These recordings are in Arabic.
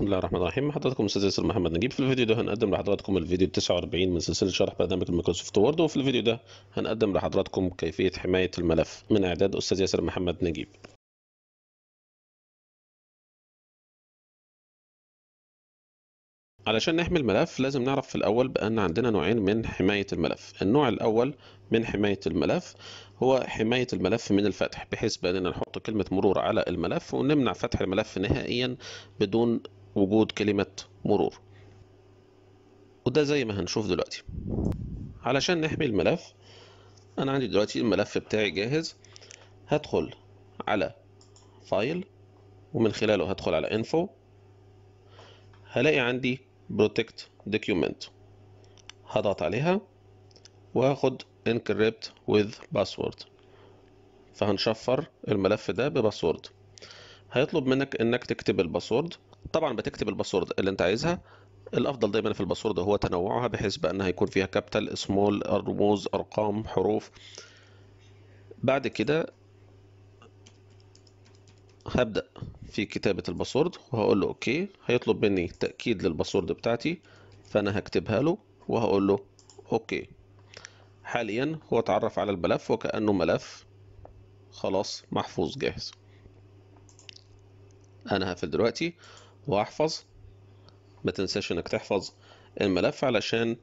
بسم الله الرحمن الرحيم حضراتكم استاذ ياسر محمد نجيب في الفيديو ده هنقدم لحضراتكم الفيديو 49 من سلسله شرح برنامج مايكروسوفت وورد وفي الفيديو ده هنقدم لحضراتكم كيفيه حمايه الملف من اعداد استاذ ياسر محمد نجيب علشان نحمي الملف لازم نعرف في الأول بأن عندنا نوعين من حماية الملف النوع الأول من حماية الملف هو حماية الملف من الفتح بحيث بأننا نحط كلمة مرور على الملف ونمنع فتح الملف نهائيا بدون وجود كلمة مرور وده زي ما هنشوف دلوقتي علشان نحمي الملف أنا عندي دلوقتي الملف بتاعي جاهز هدخل على فايل ومن خلاله هدخل على انفو هلاقي عندي protect document هضغط عليها وهاخد encrypt with password فهنشفر الملف ده بباسورد هيطلب منك انك تكتب الباسورد طبعا بتكتب الباسورد اللي انت عايزها الافضل دايما في الباسورد هو تنوعها بحيث بانها هيكون فيها كابيتال سمول رموز ارقام حروف بعد كده هبدأ في كتابة الباسورد وهقول له اوكي هيطلب مني تأكيد للباسورد بتاعتي فانا هكتبها له وهقول له اوكي حاليا هو اتعرف على الملف وكأنه ملف خلاص محفوظ جاهز انا هقفل دلوقتي واحفظ ما تنساش انك تحفظ الملف علشان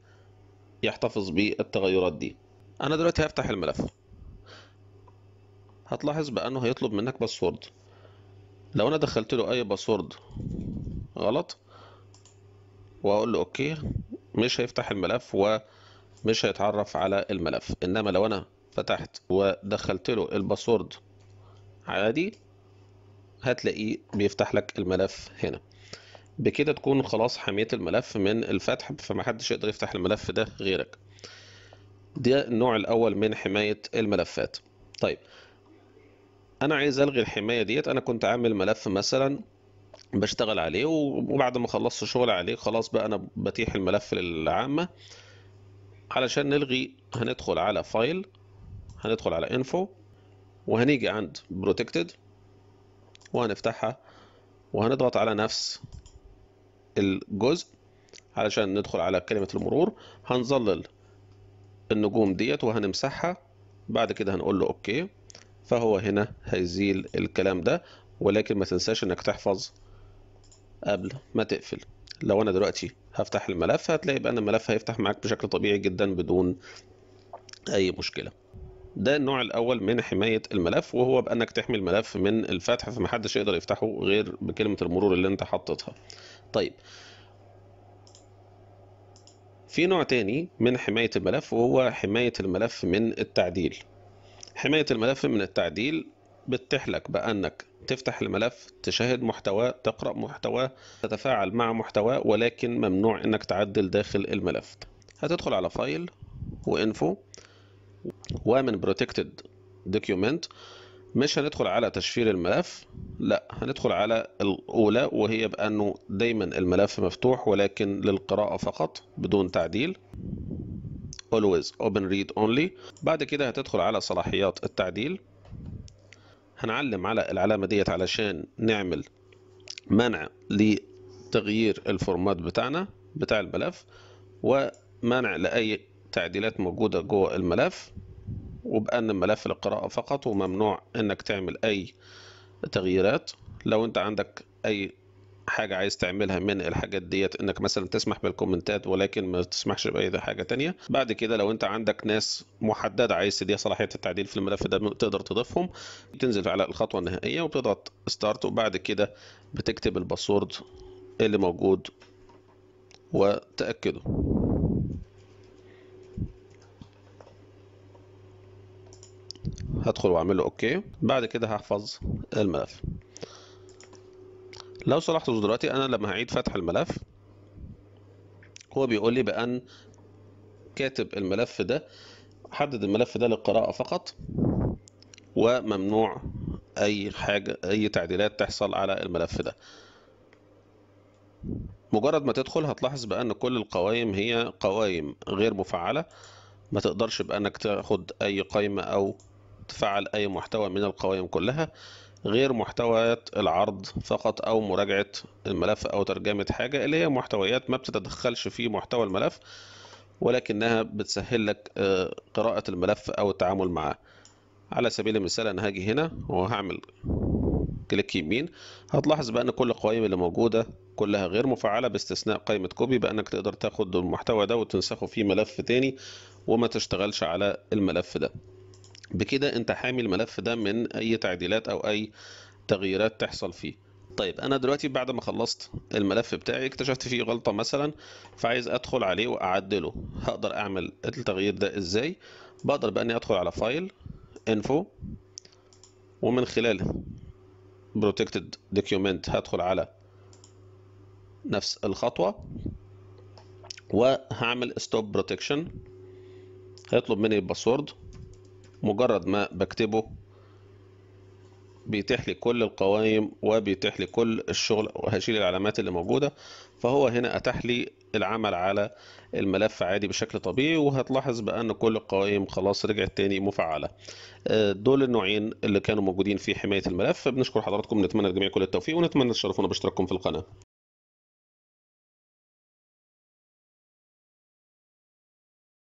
يحتفظ بالتغيرات دي انا دلوقتي هفتح الملف هتلاحظ بقى انه هيطلب منك باسورد لو انا دخلت له اي باسورد غلط واقول له اوكي مش هيفتح الملف ومش هيتعرف على الملف انما لو انا فتحت ودخلت له الباسورد عادي هتلاقيه بيفتح لك الملف هنا بكده تكون خلاص حميت الملف من الفتح فمحدش يقدر يفتح الملف ده غيرك ده النوع الاول من حماية الملفات طيب انا عايز الغي الحماية ديت انا كنت عامل ملف مثلا بشتغل عليه وبعد ما خلصت شغل عليه خلاص بقى انا بتيح الملف للعامة علشان نلغي هندخل على فايل هندخل على انفو وهنيجي عند بروتكتد وهنفتحها وهنضغط على نفس الجزء علشان ندخل على كلمة المرور هنظلل النجوم ديت وهنمسحها بعد كده هنقول له اوكي فهو هنا هيزيل الكلام ده ولكن ما تنساش انك تحفظ قبل ما تقفل لو انا دلوقتي هفتح الملف هتلاقي بقى ان الملف هيفتح معاك بشكل طبيعي جدا بدون اي مشكله ده النوع الاول من حمايه الملف وهو بانك تحمي الملف من الفتح فمحدش يقدر يفتحه غير بكلمه المرور اللي انت حطيتها طيب في نوع تاني من حمايه الملف وهو حمايه الملف من التعديل حمايه الملف من التعديل بتتيح لك بانك تفتح الملف تشاهد محتوى تقرا محتوى تتفاعل مع محتوى ولكن ممنوع انك تعدل داخل الملف هتدخل على فايل وانفو ومن بروتكتد دوكيومنت مش هندخل على تشفير الملف لا هندخل على الأولى وهي بأنه دايما الملف مفتوح ولكن للقراءة فقط بدون تعديل always open read only بعد كده هتدخل على صلاحيات التعديل هنعلم على العلامة ديت علشان نعمل منع لتغيير الفورمات بتاعنا بتاع الملف ومنع لأي تعديلات موجودة جوه الملف وبأن الملف للقراءة فقط وممنوع انك تعمل اي تغييرات لو انت عندك اي حاجة عايز تعملها من الحاجات ديت انك مثلا تسمح بالكومنتات ولكن ما تسمحش باي حاجة تانية بعد كده لو انت عندك ناس محددة عايز تديها صلاحية التعديل في الملف ده تقدر تضيفهم تنزل على الخطوة النهائية وبتضغط ستارت وبعد كده بتكتب الباسورد اللي موجود وتأكده هدخل واعمل له اوكي بعد كده هحفظ الملف لو صلحت دلوقتي انا لما هعيد فتح الملف هو بيقول لي بان كاتب الملف ده حدد الملف ده للقراءة فقط وممنوع اي حاجة اي تعديلات تحصل على الملف ده مجرد ما تدخل هتلاحظ بان كل القوائم هي قوائم غير مفعلة ما تقدرش بانك تاخد اي قايمة او تفعل أي محتوى من القوائم كلها غير محتويات العرض فقط أو مراجعة الملف أو ترجمة حاجة اللي هي محتويات ما بتتدخلش في محتوى الملف ولكنها بتسهل لك آه، قراءة الملف أو التعامل معه على سبيل المثال أنا هاجي هنا وهعمل كليك يمين هتلاحظ بقى ان كل القوائم اللي موجوده كلها غير مفعله باستثناء قائمه كوبي بانك تقدر تاخد المحتوى ده وتنسخه في ملف تاني وما تشتغلش على الملف ده بكده انت حامي الملف ده من اي تعديلات او اي تغييرات تحصل فيه طيب انا دلوقتي بعد ما خلصت الملف بتاعي اكتشفت فيه غلطة مثلا فعايز ادخل عليه واعدله هقدر اعمل التغيير ده ازاي بقدر باني ادخل على فايل انفو ومن خلال بروتكتد دوكيومنت هدخل على نفس الخطوة وهعمل ستوب بروتكشن هيطلب مني الباسورد مجرد ما بكتبه بيتيح لي كل القوائم وبيتيح لي كل الشغل وهشيل العلامات اللي موجودة فهو هنا أتاح لي العمل على الملف عادي بشكل طبيعي وهتلاحظ بأن كل القوائم خلاص رجعت تاني مفعلة آه، دول النوعين اللي كانوا موجودين في حماية الملف بنشكر حضراتكم نتمنى للجميع كل التوفيق ونتمنى تشرفونا باشتراككم في القناة